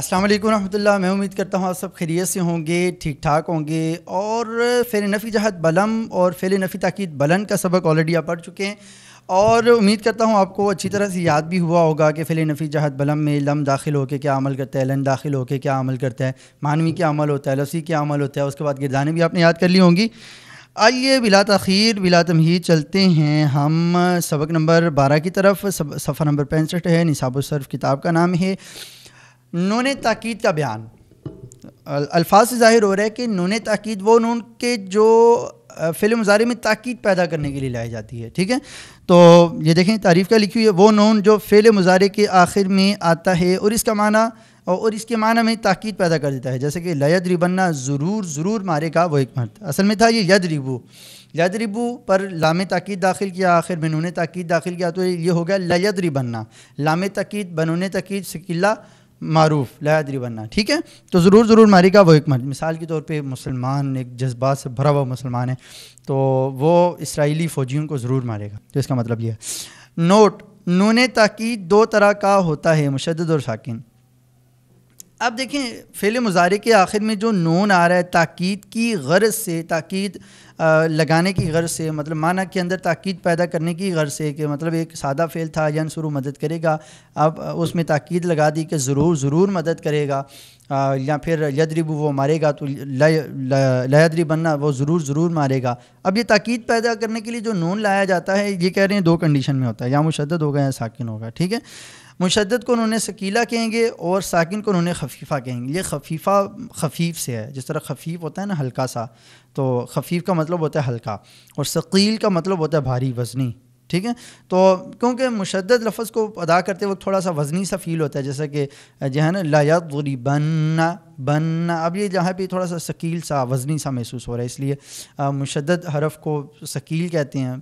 अस्सलाम वालेकुम रहमतुल्लाह मैं उम्मीद करता हूँ आप सब खैरियत से होंगे ठीक ठाक होंगे और फैल नफ़ी जहत बलम और फेल नफ़ी ताकीद बलन का सबक ऑलरेडी आप पढ़ चुके हैं और उम्मीद करता हूँ आपको अच्छी तरह से याद भी हुआ होगा कि फ़िल नफ़ी जहत बलम में लम दाखिल होकर क्या अमल करता है लन दाखिल होकर क्या अमल करता है मानवी क्या अमल होता है लसी क्या अमल होता है उसके बाद गिरदाने भी आपने याद कर ली होंगी आइए बिला तखीर बिला तमहीद चलते हैं हम सबक नंबर बारह की तरफ सफ़ा नंबर पैंसठ है निसाब सर्फ किताब का नाम है नून ताक़ीद का बयान अल्फाज से ज़ाहिर हो रहा है कि नून ताक़ीद वो नून के जो फिल्म मुजारे में ताक़ीद पैदा करने के लिए लाई जाती है ठीक है तो ये देखें तारीफ़ क्या लिखी हुई है वो नून जो फ़िल मुजारे के आखिर में आता है और इसका माना और इसके माना में ताक़ीद पैदा कर देता है जैसे कि लयद रिबन्ना ज़रूर ज़रूर मारेगा वो एक मर्द असल में था ये यद रिबू यद रिबू पर लाम ताक़ीद दाखिल किया आखिर में नून ताक़ीद दाखिल किया तो ये हो गया लयद रिबन्ना लाम तकीद बनून तकीद शिकिल्ला मारूफ लादरी बनना ठीक है तो ज़रूर ज़रूर मारिका वो एक मिसाल के तौर पे मुसलमान एक जज्बात से भरा हुआ मुसलमान है तो वो इसराइली फ़ौजियों को ज़रूर मारेगा तो इसका मतलब यह है नोट नून ताकीद दो तरह का होता है मुशद और साकिन अब देखें फेल मुजारे के आखिर में जो नून आ रहा है ताक़ीद की गर्ज से ताक़ीद लगाने की गर्ज से मतलब माना के अंदर ताक़ीद पैदा करने की गर्ज से कि मतलब एक सादा फेल था यन शुरू मदद करेगा अब उसमें ताक़ीद लगा दी कि ज़रूर ज़रूर मदद करेगा आ, या फिर यदरी वो मारेगा तो लयदरी बनना वो ज़रूर ज़रूर मारेगा अब ये ताक़ीद पैदा करने के लिए जो नून लाया जाता है ये कह रहे हैं दो कंडीशन में होता है या मुशद होगा या साकिन होगा ठीक है मुशद को उन्होंने सकीला कहेंगे और साकिन को उन्होंने खफीफ़ा कहेंगे ये खफीफ़ा खफीफ़ से है जिस तरह खफीफ़ होता है ना हल्का सा तो खफीफ़ का मतलब होता है हल्का और शकील का मतलब होता है भारी वज़नी ठीक है तो क्योंकि मुशद लफ्ज़ को अदा करते वक्त थोड़ा सा वजनी सा फील होता है जैसा कि जो है ना लयात लायातरी बनना बनना अब ये जहाँ पे थोड़ा सा शकील सा वजनी सा महसूस हो रहा है इसलिए मुशद हरफ को शकील कहते हैं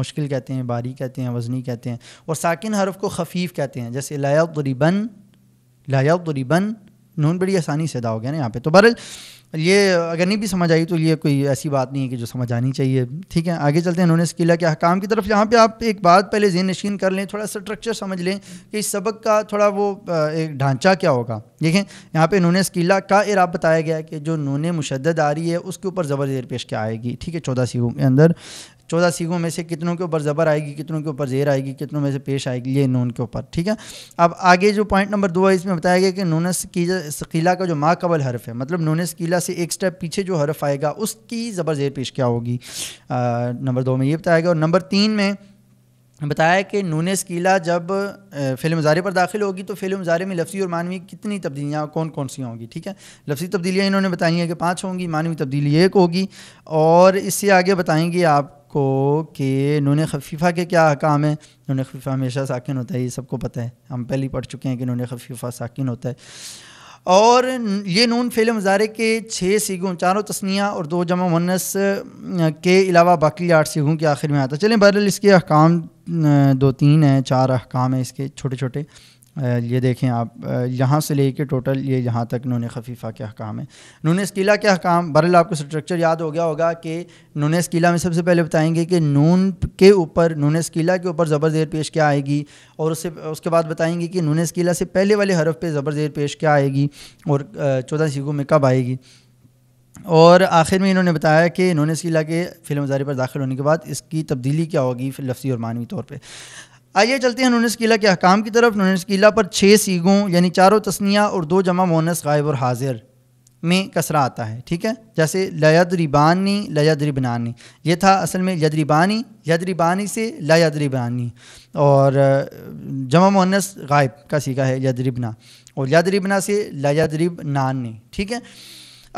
मुश्किल कहते हैं बारी कहते हैं वजनी कहते हैं और साकििन हरफ को खफीफ कहते हैं जैसे लायातरी बन लायातरी बन नून बड़ी आसानी से अदा हो गया ना यहाँ पर तो बहरल ये अगर नहीं भी समझ आई तो ये कोई ऐसी बात नहीं है कि जो समझ आनी चाहिए ठीक है आगे चलते हैं उन्होंने स्किला के काम की तरफ यहाँ पे आप एक बात पहले जेन नशीन कर लें थोड़ा स्ट्रक्चर समझ लें कि इस सबक का थोड़ा वो एक ढांचा क्या होगा देखें यहाँ पे उन्होंने स्किला का इराब बताया गया कि जो नून मुशद आ रही है उसके ऊपर ज़बर पेश क्या आएगी ठीक है चौदह सीखों के अंदर चौदह सीखों में से कितनों के ऊपर ज़बर आएगी कितनों के ऊपर जेर आएगी कितनों में से पेश आएगी ये नून के ऊपर ठीक है अब आगे जो पॉइंट नंबर दो है इसमें बताया गया कि नून सकीला का जो माकबल हरफ है मतलब नून सकीला से एक स्टेप पीछे जो हरफ आएगा उसकी ज़बर जेर पेश क्या होगी नंबर दो में ये बताया गया और नंबर तीन में बताया कि नून स्कीला जब फ़िल्म ज़ारे पर दाखिल होगी तो फ़िल्म ज़ारे में लफ्सी और मानवी कितनी तब्दीलियाँ कौन कौन सी होंगी ठीक है लफ्सी तब्दीलियाँ इन्होंने बताई हैं कि पाँच होंगी मानवी तब्दीली एक होगी और इससे आगे बताएंगे आपको कि नून खफीफ़ा के क्या अहकाम है नून खफीफ़ा हमेशा साकिन होता है ये सबको पता है हम पहले पढ़ चुके हैं कि नून खफीफ़ा साकिन होता है और ये नून फेल मज़ारे के छः सीगों चारों तस्निया और दो जमा मुनस के अलावा बाकी आठ सीगों के आखिर में आता चलें बहरल इसके अहकाम दो तीन हैं चार अहकाम हैं इसके छोटे छोटे ये देखें आप यहाँ से लेके टोटल ये यहाँ तक नून खफीफ़ा के अहकाम हैं नून स्कीला के अहकाम बरल आपको स्ट्रक्चर याद हो गया होगा कि नून स्कीला में सबसे पहले बताएंगे कि नून के ऊपर नून स्कीला के ऊपर ज़बर ज़ेर पेश क्या आएगी और उससे उसके बाद बताएंगे कि नून स्कीला से पहले वाले हरफ पे ज़बर ज़ेर पेश क्या आएगी और चौदह सीखों में कब आएगी और आखिर में इन्होंने बताया कि नून इस के फिल्म पर दाखिल होने के बाद इसकी तब्दीली क्या होगी लफ्सी और मानवी तौर पर आइए चलते हैं नुनस किला के अहकाम की तरफ नुनस किला पर छः सीगों यानी चारों तस्निया और दो जमा मोनस गायब और हाजिर में कसरा आता है ठीक है जैसे लयदरिबानी लयदरिबनानी ये था असल में यदरिबानी यदरिबानी से लयदरिबानी और जमा मोनस गायब का सीखा है यदरिबना और यदरिबना से लयदरिबनानी ठीक है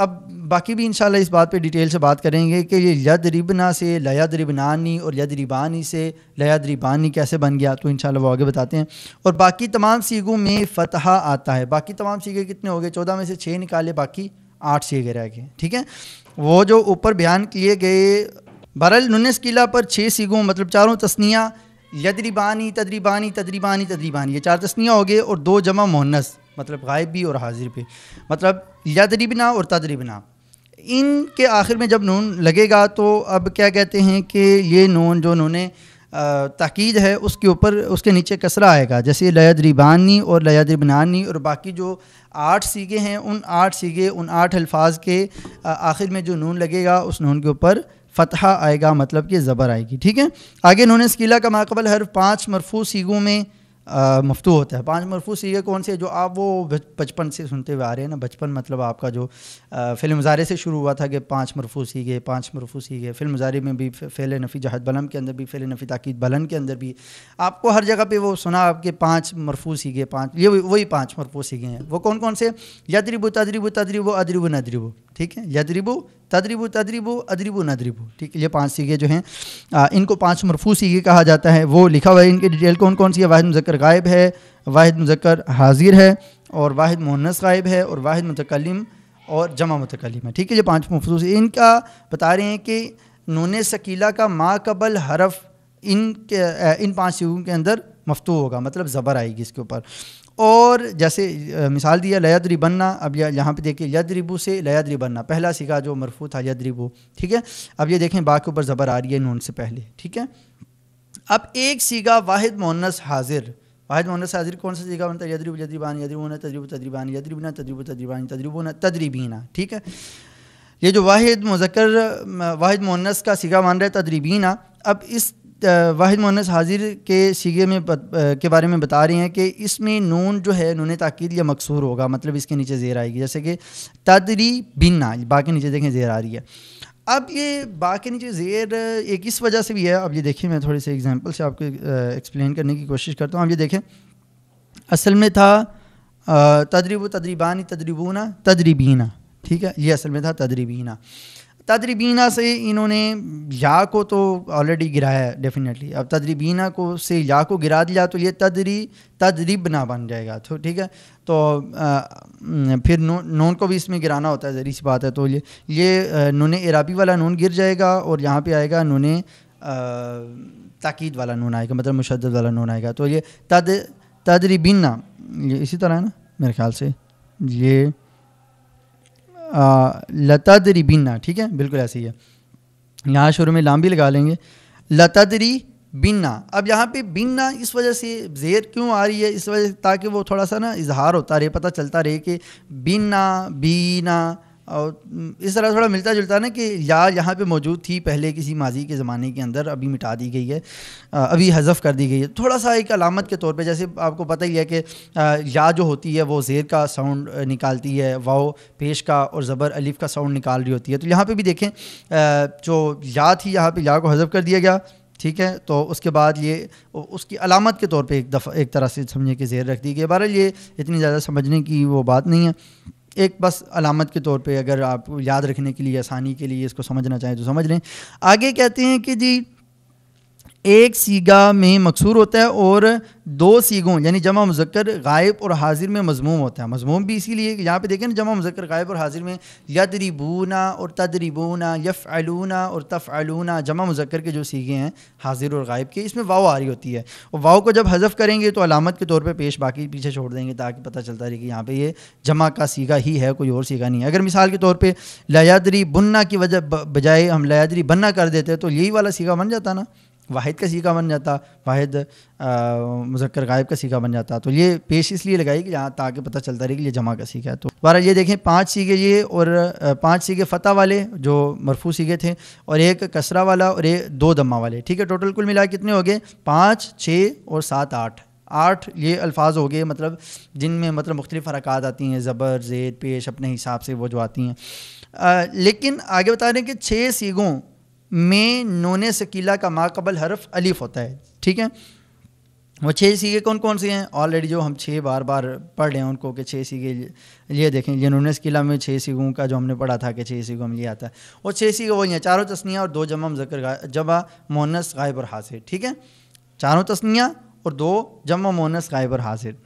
अब बाकी भी इंशाल्लाह इस बात पे डिटेल से बात करेंगे कि ये यद रिबना से लयद रिबनानी और यद रिबानी से लयद रिबानी कैसे बन गया तो इंशाल्लाह वो आगे बताते हैं और बाकी तमाम सीगों में फतहा आता है बाकी तमाम सीगे कितने हो गए चौदह में से छः निकाले बाकी आठ सीगे रह गए ठीक है वो जो ऊपर बयान किए गए बरल नुनस किला पर छः सीगों मतलब चारों तस्नियाँ यदरीबानी तदरीबानी तदरीबानी तदरीबानी ये चार तस्नियाँ हो गए और दो जमा मोहनस मतलब गायब भी और हाजिर भी मतलब यादरी बिना और तदरी बिना इन के आखिर में जब नून लगेगा तो अब क्या कहते हैं कि ये नून जो उन्होंने तकीद है उसके ऊपर उसके नीचे कसरा आएगा जैसे लयादरीबानी और लयदरिबनानी और बाकी जो आठ सीगे हैं उन आठ सीगे उन आठ अल्फाज के आखिर में जो नून लगेगा उस नून के ऊपर फतहा आएगा मतलब कि ज़बर आएगी ठीक है आगे नून स्कीला का माकबल हर पाँच मरफू सीगों में मफतू होता है पाँच मरफू सीगे कौन से जो आप वो बचपन से सुनते हुए आ रहे हैं ना बचपन मतलब आपका जो फिल्म फ़िल्मजारे से शुरू हुआ था कि पाँच मरफू सीगे पाँच मरफू सीगे फ़िल्मजारे में भी फ़ैल नफ़ी जहाद बलम के अंदर भी फ़ैल नफ़ी ताकिद बलन के अंदर भी आपको हर जगह पर वो सुना आपके पाँच मरफू सीगे पाँच ये वही पाँच मरफू सीगे हैं वो कौन कौन से यदरिबू तदरिबू तदरिबू अदरिबू नदरिबू ठीक है यदरिबू तदरीबू तदरीबू अदरीबू नदरीबू ठीक है ये पांच सीगे जो हैं इनको पांच मरफू सीगे कहा जाता है वो लिखा हुआ है इनकी डिटेल कौन कौन सी है वाहिद मुजक्र गायब है वाहिद मुजक्र हाजिर है और वाहिद मुहनस गायब है और वाहिद मतकलम और जमा मतकलम है ठीक है ये पाँच मखसूस इनका बता रहे हैं कि नून सकीला का माकबल हरफ इन के, इन पाँच सीगों के अंदर मफतू होगा मतलब ज़बर आएगी इसके ऊपर और जैसे मिसाल दिया लयदरी बनना अब यहाँ पे देखिए यदरिबू से लयदरी बनना पहला सिका जो मरफू था यदरिबू ठीक है अब ये देखें बा के ऊपर ज़बर आ रही है नून से पहले ठीक है अब एक सीगा वाहिद मोनस हाजिर वाहिद मोहनस हाजिर कौन सा सीगा बनता है यदरीब यदरीबान यदरीबून तदरीब तदरीबान यदरीबना तदरीब तदरीबान तदरीबून तदरीबीना ठीक है ये जो वाहिद मुजक्र वाहिद मोहनस का सीगा मान रहा है तदरीबीना अब इस वाहिद मोहन हाजिर के सीगे में बत, के बारे में बता रही हैं कि इसमें नून जो है नून ताकीद या मकसूर होगा मतलब इसके नीचे जेर आएगी जैसे कि तदरी बिन्ना बाकी नीचे देखें जेर आ रही है अब ये बाकी नीचे जेर एक इस वजह से भी है अब ये देखिए मैं थोड़े से एग्जाम्पल से आपको एक्सप्लेन करने की कोशिश करता हूँ आप ये देखें असल में था तदरीब तदरीबानी तदरीबूना तदरीबीना ठीक है ये असल में था तदरीबीना तदरीबीना से इन्होंने या को तो ऑलरेडी गिराया है डेफिनेटली अब तदरीबीना को से या को गिरा दिया तो ये तदरी तदरीबना बन जाएगा तो ठीक है तो आ, फिर नो, नून को भी इसमें गिराना होता है जरी सी बात है तो ये ये नून इराबी वाला नून गिर जाएगा और यहाँ पे आएगा नून ताकीद वाला नून आएगा मतलब मुशद वाला नून आएगा तो ये तद तदरीबीना ये इसी तरह है ना मेरे ख्याल से ये लतादरी बिन्ना ठीक है बिल्कुल ऐसे ही है यहाँ शुरू में लाम भी लगा लेंगे लतादरी बिन्ना अब यहाँ पे बिन्ना इस वजह से जेर क्यों आ रही है इस वजह से ताकि वो थोड़ा सा ना इजहार होता रहे पता चलता रहे कि बिन्ना बीना और इस तरह थोड़ा मिलता जुलता ना कि या यहाँ पे मौजूद थी पहले किसी माजी के ज़माने के अंदर अभी मिटा दी गई है अभी हज़फ कर दी गई है थोड़ा सा एक अलामत के तौर पे जैसे आपको पता ही है कि या जो होती है वो ज़ेर का साउंड निकालती है वाओ पेश का और ज़बर अलिफ का साउंड निकाल रही होती है तो यहाँ पर भी देखें जो या थी यहाँ पर या को हज़फ कर दिया गया ठीक है तो उसके बाद ये उसकी अलामत के तौर पर एक दफ़ा एक तरह से समझिए कि जेर रख दी गई बहरहाल ये इतनी ज़्यादा समझने की वो बात नहीं है एक बस अलामत के तौर पे अगर आप याद रखने के लिए आसानी के लिए इसको समझना चाहें तो समझ लें आगे कहते हैं कि जी एक सीगा में मकसूर होता है और दो सीगों यानी जमा मुजक्र गायब और हाजिर में मजमूम होता है मजमूम भी इसीलिए यहाँ पे देखें ना जमा मुजक्र गायब और हाजिर में यदरीबूना और तदरीबूना यफ़ यफ़लूना और तफ़ तफ़लूना जमा मुजक्र के जो सीगे हैं हाजिर और गायब के इसमें वाव आ रही होती है और वाव को जब हजफ करेंगे तो अलामत के तौर पर पे पेश बाकी पीछे छोड़ देंगे ताकि पता चलता रहे कि यहाँ पर ये जमा का सीगा ही है कोई और सीगा नहीं है अगर मिसाल के तौर पर लयादरी बुनना की वजह बजाय हम लयादरी बनना कर देते तो यही वाला सीगा बन जाता ना वाहिद का सीखा बन जाता वाहिद मुजक्कर गायब का सीखा बन जाता तो ये पेश इसलिए लगाई कि यहाँ ताकि पता चलता रहे कि ये जमा का सीखा है तो बारह ये देखें पाँच सीखे ये और पाँच सीखे फ़तह वाले जो मरफू सीखे थे और एक कसरा वाला और एक दो दमा वाले ठीक है टोटल कुल मिला कितने हो गए पाँच छः और सात आठ आठ ये अल्फाज हो गए मतलब जिनमें मतलब मुख्तलिफ हरकत आती हैं ज़बर जेद पेश अपने हिसाब से वो जो आती हैं लेकिन आगे बता रहे हैं कि छः सीगों में नोन सकीला का माकबल हरफ अलिफ होता है ठीक है वो छः सीगे कौन कौन से हैं ऑलरेडी जो हम छः बार बार पढ़ रहे हैं उनको कि छः सीगे ये देखें ये नूनस किला में छः सीगों का जो हमने पढ़ा था कि छः सीगों में ये आता है और छः सीगे वही हैं चारों तस्नियाँ और दो जमा जकर जबा मोनस गायब और हासिर ठीक है चारों तस्नियाँ और दो जमा मोनस गायब और हासिर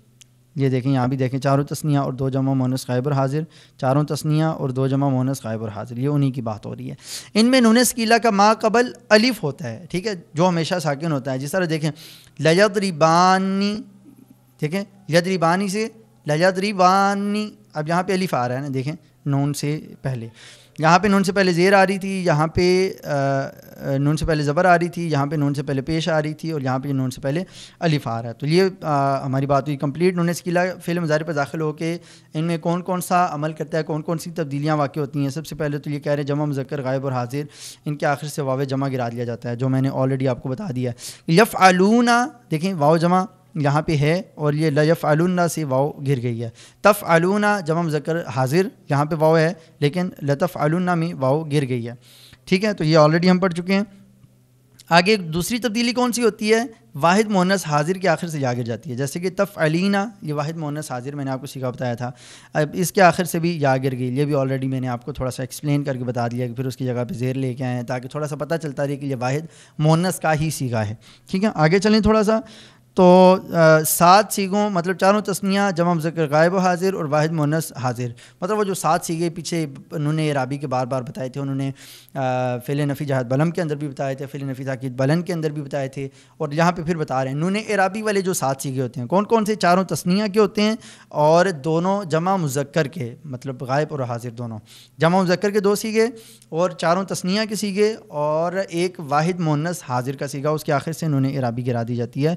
ये देखें यहाँ भी देखें चारों तस्निया और दो जमा मोनस खैबर हाजिर चारों तस्निया और दो जमा मोनस खैबर हाजिर ये उन्हीं की बात हो रही है इनमें नूनस कीला का कबल अलिफ होता है ठीक है जो हमेशा साकिन होता है जिस तरह देखें लजदरीबानी ठीक है यदरीबानी से लजदरीबानी अब यहाँ पे अलिफ आ रहा है ना देखें नून से पहले यहाँ पे नून से पहले ज़ेर आ रही थी यहाँ पे नून से पहले ज़बर आ रही थी यहाँ पे नून से पहले पेश आ रही थी और यहाँ पे नून से पहले अलिफ आ रहा है तो ये आ, हमारी बात हुई कंप्लीट नून किला फ़िल्म मज़ार पर दाखिल होकर इनमें कौन कौन सा अमल करता है कौन कौन सी तब्दीलियाँ वाक़ होती हैं सबसे पहले तो ये कह रहे हैं जमा मुजक्र गायब और हाजिर इनके आखिर से वाव जमा गिरा दिया जाता है जो मैंने ऑलरेडी आपको बता दिया है यफ़ आलूना देखें वाव जमा यहाँ पे है और ये लयफ़ आलूना से वाव घिर गई है तफ़ आलूना हम जकर हाजिर यहाँ पे वाव है लेकिन लतफ़ आलूना में वाव घिर गई है ठीक है तो ये ऑलरेडी हम पढ़ चुके हैं आगे दूसरी तब्दीली कौन सी होती है वाहिद मोहनस हाजिर के आखिर से या जाती है जैसे कि तफ़ अलीना ये वाहिद मोहनस हाजिर मैंने आपको सीखा बताया था अब इसके आखिर से भी या गिर गई ये भी ऑलरेडी मैंने आपको थोड़ा सा एक्सप्लेन करके बता दिया कि फिर उसकी जगह पे जेर लेके आए ताकि थोड़ा सा पता चलता रहे कि ये वाहिद मोहनस का ही सीखा है ठीक है आगे चलें थोड़ा सा तो सात सीगों मतलब चारों तस्नियाँ जमा जिक्र गायब हाजिर और वाहिद मुनस हाजिर मतलब वो जो सात सीगे पीछे उन्होंने राबी के बार बार बताए थे उन्होंने फ़िल नफ़ी जहाद बलम के अंदर भी बताए थे फ़िल नफ़ी जाकिद बलन के अंदर भी बताए थे और यहाँ पे फिर बता रहे हैं नून एराबी वाले जो सात सीगे होते हैं कौन कौन से चारों तस्निया के होते हैं और दोनों जमा मुजक्र के मतलब गायब और हाजिर दोनों जमा मुजक्र के दो सीगे और चारों तस्निया के सीगे और एक वाहिद मुनस हाजिर का सीगा उसके आखिर से नून एराबी गिरा दी जाती है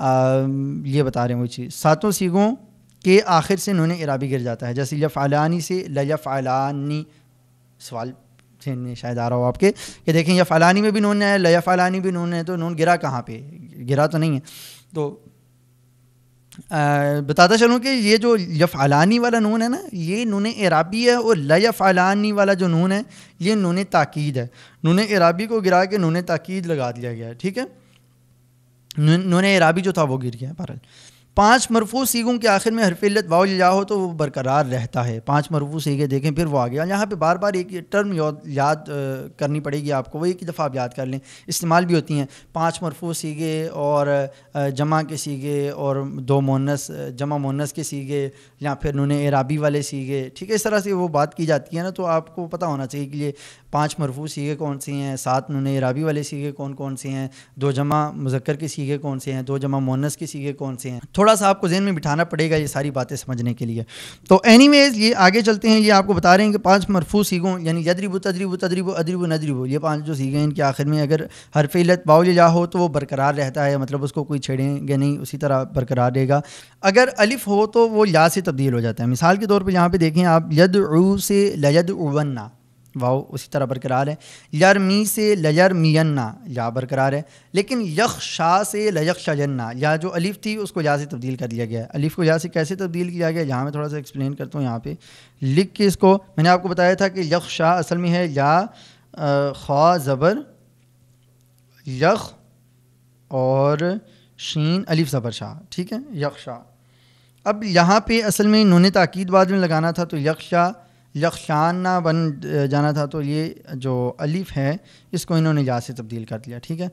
ये बता रहे हैं वो चीज़ सातों सीगों के आखिर से इन्होंने इराबी गिर जाता है जैसे यफ़ालानी से लयफ़ालानी सवाल से शायद आ रहा हो आपके कि देखें या फ़लानी में भी नून है लया फ़लानी भी नून है तो नून गिरा कहाँ पे गिरा तो नहीं है तो आ, बताता चलूँ कि ये जो यफ़ालानी वाला नून है ना ये नून इराबी है और लयफ़ालानी वाला जो नून है ये नून ताकीद है नून इराबी को गिरा के नून ताकीद लगा दिया गया है ठीक है नून इराबी जो था वो गिर गया बहरहाल पांच मरफू सीगों के आखिर में हरफिलत वाउल या हो तो वो बरकरार रहता है पांच मरफू सीगे देखें फिर वो आ गया यहाँ पे बार बार एक टर्म याद करनी पड़ेगी आपको वो एक ही दफ़ा आप याद कर लें इस्तेमाल भी होती हैं पांच मरफू सीगे और जमा के सीगे और दो मोनस जमा मोनस के सीगे या फिर उन्होंने एराबी वाले सीगे ठीक है इस तरह से वो बात की जाती है ना तो आपको पता होना चाहिए कि ये पाँच मरफू सीगे कौन सी हैं सात नुन राबी वाले सीगे कौन कौन से हैं दो जमा मुजक्कर के सीगे कौन से हैं दो जमा मोनस के सीगे कौन से हैं थोड़ा सा आपको जहन में बिठाना पड़ेगा ये सारी बातें समझने के लिए तो एनी ये आगे चलते हैं ये आपको बता रहे हैं कि पाँच मरफू सीगों यानी यदरीबू तदरीबू तदरीबू अदरीबू नदरीबू ये पाँच जो सीगे हैं इनके आखिर में अगर हर फिलत बाउल जा हो तो वो बरकरार रहता है मतलब उसको कोई छेड़ेंगे नहीं उसी तरह बरकरार रहेगा अगर अलिफ हो तो वो या से तब्दील हो जाता है मिसाल के तौर पर यहाँ पर देखें आप यद से लयद उवन्ना वाओ उसी तरह बरकरार है यरमी से लयर मियन्ना या बरकरार है लेकिन यख शाह से लयक शजन्ना या जो अलिफ थी उसको या से तब्दील कर दिया गया है अलिफ को या से कैसे तब्दील किया गया यहाँ मैं थोड़ा सा एक्सप्लेन करता हूँ यहाँ पे लिख के इसको मैंने आपको बताया था कि यख शाह असल में है या ख्वा ज़बर यख और शीन अलिफ ज़बर शाह ठीक है यक शाह अब यहाँ पे असल में इन्होंने ताक़ीद बाद में लगाना था तो यक शाह यकशान ना बन जाना था तो ये जो अलिफ है इसको इन्होंने या से तब्दील कर दिया ठीक है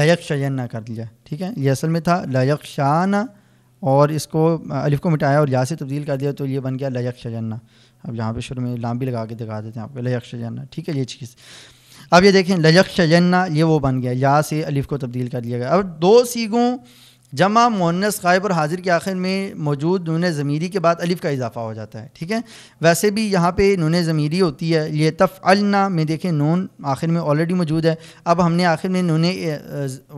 लयक शयन कर दिया ठीक है ये असल में था लयक शाना और इसको अलिफ को मिटाया और या से तब्दील कर दिया तो ये बन गया लयक शजन्ना अब यहाँ पे शुरू में लाम भी लगा के दिखा देते हैं आपको लयक शजन्ना ठीक है ये चीज़ अब ये देखें लयक शजन्ना ये वो बन गया या से अलिफ को तब्दील कर दिया गया अब दो सीगों जमा मोनस गायब और हाजिर के आखिर में मौजूद नून ज़मीरी के बाद अलिफ़ का इजाफा हो जाता है ठीक है वैसे भी यहाँ पे नून ज़मीरी होती है ये तफ़ अलना में देखें नून आखिर में ऑलरेडी मौजूद है अब हमने आखिर में नून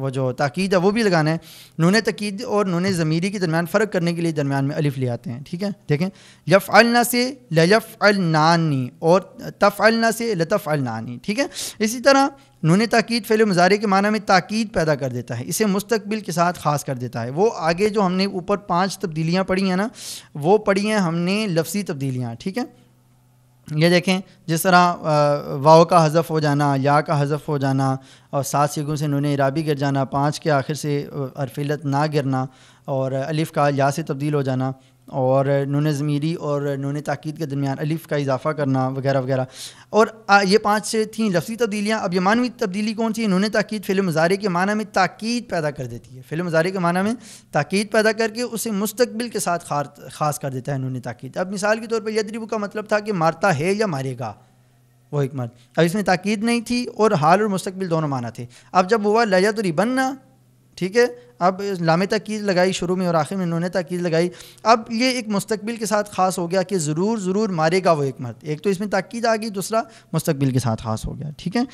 वो जो ताक़ीद है वो भी लगाना है नून तकीद और नून ज़मीरी के दरमियान फ़र्क करने के लिए दरमियान में अलिफ़ ले आते हैं ठीक है देखें यफ़ अलना से लयफ़ अलनानी और तफ़ अलना से लतफ़ अलनानी ठीक है इसी तरह नून ताक़ीद फ़ैल मज़ारे के माना में ताक़ीद पैदा कर देता है इसे मुस्तबिल के साथ ख़ास कर देता है वो आगे जो हमने ऊपर पाँच तब्दीलियाँ पढ़ी हैं ना वो पढ़ी हैं हमने लफ्सी तब्दीलियाँ ठीक है ये देखें जिस तरह वाओ का हज़फ़ हो जाना या का हज़फ़ हो जाना और सात सिगों से नून इराबी गिर जाना पाँच के आखिर से अरफिलत ना गिरना और अलिफ़ का या से तब्दील हो जाना और नून ज़मीरी और नून ताक़द के दरमियान अलिफ़ का इजाफ़ा करना वगैरह वगैरह और ये पाँच थी लफ्सी तब्दीलियाँ अब ये मानवी तब्दीली कौन सी नून ताक़द फ़िल मज़ारे के माना में ताक़द पैदा कर देती है फ़िल मज़ारे के माना में ताक़द पैदा करके उसे मुस्तबिल के साथ खास कर देता है नून ताक़द अब मिसाल के तौर पर यदरीब का मतलब था कि मारता है या मारेगा वो मर्द अब इसमें ताक़द नहीं थी और हाल और मुस्तबिल दोनों माना थे अब जब हुआ लया रिबन्ना ठीक है अब लामे तकीज़ लगाई शुरू में और आखिर में इन्होंने तकीज़ लगाई अब ये एक मुस्तबिल के साथ ख़ास हो गया कि ज़रूर ज़रूर मारेगा वो एक मर्द एक तो इसमें तकीद आ गई दूसरा मुस्तबिल के साथ ख़ास हो गया ठीक है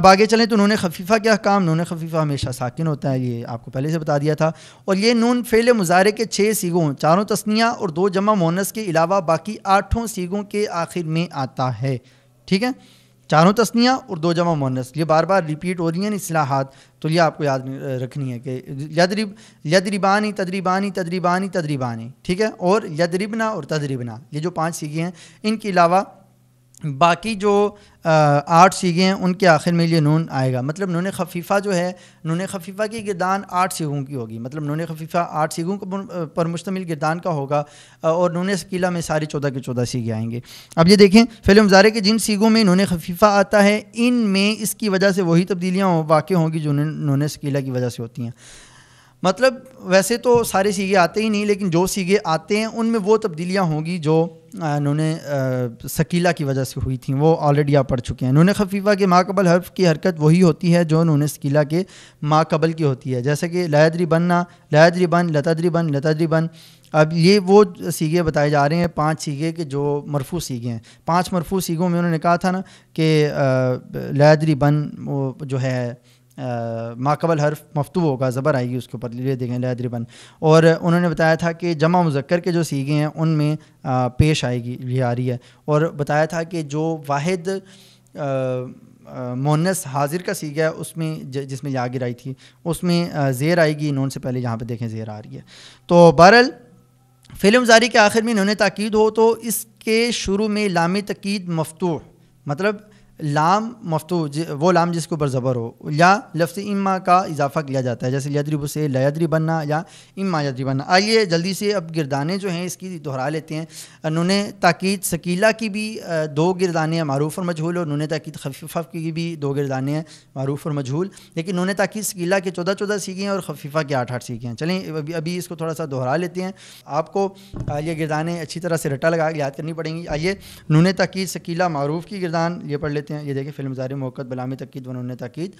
अब आगे चलें तो उन्होंने खफीफ़ा क्या काम उन्होंने खफीफ़ा हमेशा साकिन होता है ये आपको पहले से बता दिया था और ये नून फेल मुजाहरे के छः सीगों चारों तस्नियाँ और दो जमा मोनस के अलावा बाकी आठों सीगों के आखिर में आता है ठीक है चारों तस्नियाँ और दो जमा मोनस ये बार बार रिपीट हो रही हैं असलाहत तो ये आपको याद रखनी है कि यदरिब यदरिबानी तदरीबानी तदरीबानी तदरीबानी ठीक है और यदरिबना और तदरीबना ये जो पांच सीखे हैं इनके अलावा बाकी जो आठ सीगे हैं उनके आखिर में लिए नून आएगा मतलब नून खफीफ़ा जो है नून खफीफ़ा की गिरदान आठ सीगों की होगी मतलब नून खफीफ़ा आठ सीगों पर मुश्तमिल गिरदान का होगा और नून सकीला में सारे चौदह के चौदह सीगे आएंगे अब ये देखें फिल्मजारे के जिन सीगों में नून खफीफ़ा आता है इन में इसकी वजह से वही तब्दीलियाँ वाक़ होंगी जो नून सकीला की वजह से होती हैं मतलब वैसे तो सारे सीगे आते ही नहीं लेकिन जो सीगे आते हैं उनमें वो तब्दीलियाँ होंगी जो उन्होंने शकीला uh, की वजह से हुई थी वो ऑलरेडी आप पढ़ चुके हैं नून खफीफ़ा के माकबल हर्फ की हरकत वही होती है जो उन्होंने सकीला के माकबल की होती है जैसे कि लहदरी बनना लहदरी बन लतादरी बन लतादरी बन अब ये वो सीगे बताए जा रहे हैं पांच सीगे के जो मरफू सीगे हैं पांच मरफू सीगों में उन्होंने कहा था ना कि uh, लहदरी बन वो जो है माकबल हर्फ मफतू होगा ज़बर आएगी उसके ऊपर लिए देखें लहदरिबन और उन्होंने बताया था कि जमा मुजक्कर के जो सीगे हैं उनमें पेश आएगी ये आ रही है और बताया था कि जो वाद मोनस हाजिर का सीगा है उसमें जिसमें यागिर आई थी उसमें ज़ेर आएगी इन्होंने से पहले यहाँ पर देखें ज़ेर आ रही है तो बहरल फिल्म जारी के आखिर में इन्होंने ताकीद हो तो इसके शुरू में लामी तकीद मफतू मतलब लाम मफतू वो लाम जिसके ऊपर ज़बर हो या लफ्ज़ इम्मा का इजाफा किया जाता है जैसे लद्रिब से लद्री बनना या इम्मा यदरी बनना आइए जल्दी से अब गिरदाने जो हैं इसकी दोहरा लेते हैं उन्होंने ताक़ीद सकीला की भी दो गिरदाने हैं मरूफ़ और मजहूल और उन्होंने ताक़ीद खफीफ़ा की भी दो गिरदाने हैं मरूफ़ और मजहूल लेकिन उन्होंने ताक़ीद सकीला के चौदह चौदह सीखे हैं और खफीफ़ा के आठ आठ सीखे हैं चलें अभी अभी इसको थोड़ा सा दोहरा लेते हैं आपको ये गिरदाने अच्छी तरह से रटा लगा याद करनी पड़ेंगी आइए नून ताक़ीद सकीला मरूफ़ की गिरदान ये पढ़ लेते लेते हैं ये देखिए फिल्म ज़ार मोहकत बलामी तकीद वनून तकीद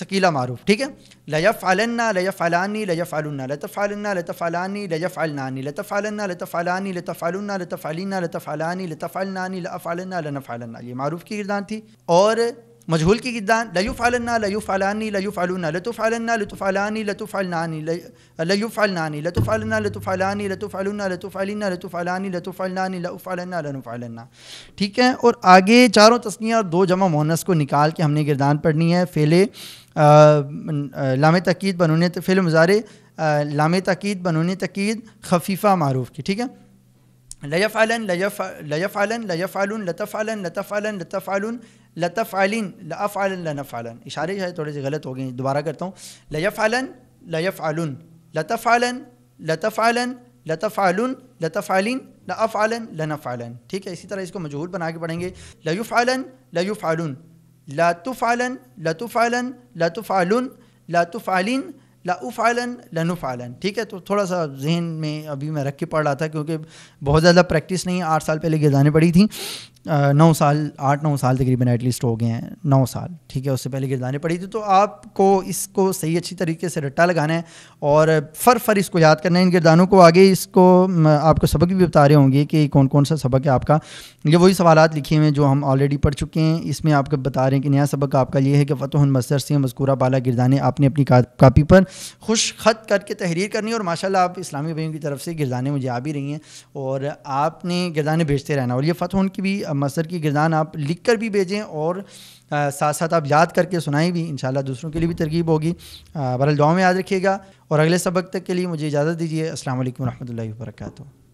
सकीला मारूफ ठीक है लयफ़ अलन्ना लयफ़ अलानी लयफ़ अलन्ना लतफ़ अलन्ना लतफ़ अलानी लयफ़ अलनानी लतफ़ अलन्ना लतफ़ अलानी लतफ़ अलन्ना लतफ़ अलीना लतफ़ अलानी लतफ़ अलनानी लफ़ अलन्ना लनफ़ अलन्ना ये मारूफ की गिरदान थी और मजहूल की फालना किदान लयुफ़ालन्ना लयुफ़ालानी लयुफ़ालना लतुफ़ालन्ना लतुफ़ालानी लतुफ़ालनानी लयुफ़ालनानी लतुफ़ालन्ना लतुफ़ालानी लतुफ़ालना लतुफ़ालना लतुफ़ालानी लतुफ़ालनानी लनु लनुफ़ालन्ना ठीक है और आगे चारों तस्नियाँ और दो जमा मोहनस को निकाल के हमने गिरदान पढ़नी है फ़ेले लाम तकीद बनून फ़िल मज़ारे लाम तकीद बनून तकीद खफीफ़ा मारूफ़ की ठीक है لا يفعلن لا يفعل لا يفعلن لا يفعلون لا تفعلن لا تفعلن لا تفعلون لا تفعلين لا افعلن لا نفعلن इशारे शायद تھوڑی سی غلط ہو گئی دوبارہ کرتا ہوں لا يفعلن لا يفعلون لا تفعلن لا تفعلن لا تفعلون لا تفعلين لا افعلن لا نفعلن ٹھیک ہے اسی طرح اس کو इसको بنا کے پڑھیں گے لا يفعلن لا يفعلون لا تفعلن لا تفعلن لا تفعلون لا تفعلين लाउफ़ालन आलन ठीक है तो थोड़ा सा जहन में अभी मैं रख के पढ़ रहा था क्योंकि बहुत ज़्यादा प्रैक्टिस नहीं आठ साल पहले गजाने पड़ी थी नौ साल आठ नौ साल तकरीबन एटलीस्ट हो गए हैं नौ साल ठीक है उससे पहले गिरदाने पड़ी थी तो आपको इसको सही अच्छी तरीके से रट्टा लगाना है और फर फर इसको याद करना है इन गिरदानों को आगे इसको आपको सबक भी बता रहे होंगे कि कौन कौन सा सबक है आपका ये वही सवाल लिखे हुए हैं जो हम ऑलरेडी पढ़ चुके हैं इसमें आपको बता रहे हैं कि नया सबक आपका ये है कि फ़तहन मसर से मस्कूरा बाला गिरदाने आपने अपनी कापी पर खुश खत करके तहरीर करनी और माशाला आप इस्लामी भाइयों की तरफ से गिरदाने मुझे आ भी रही हैं और आपने गिरदाने भेजते रहना और ये फ़तह की भी मसर की गिरदान आप लिख कर भी भेजें और आ, साथ साथ आप याद करके सुनाएं भी इन दूसरों के लिए भी तरकीब होगी बहरल दुआ में याद रखिएगा और अगले सबक तक के लिए मुझे इजाज़त दीजिए असल वरहमल वर्का